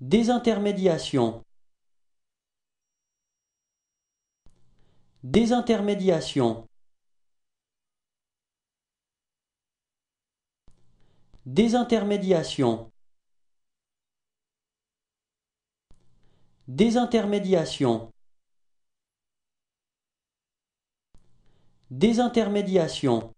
Désintermédiation. Désintermédiation. Désintermédiation. Désintermédiation. Désintermédiation.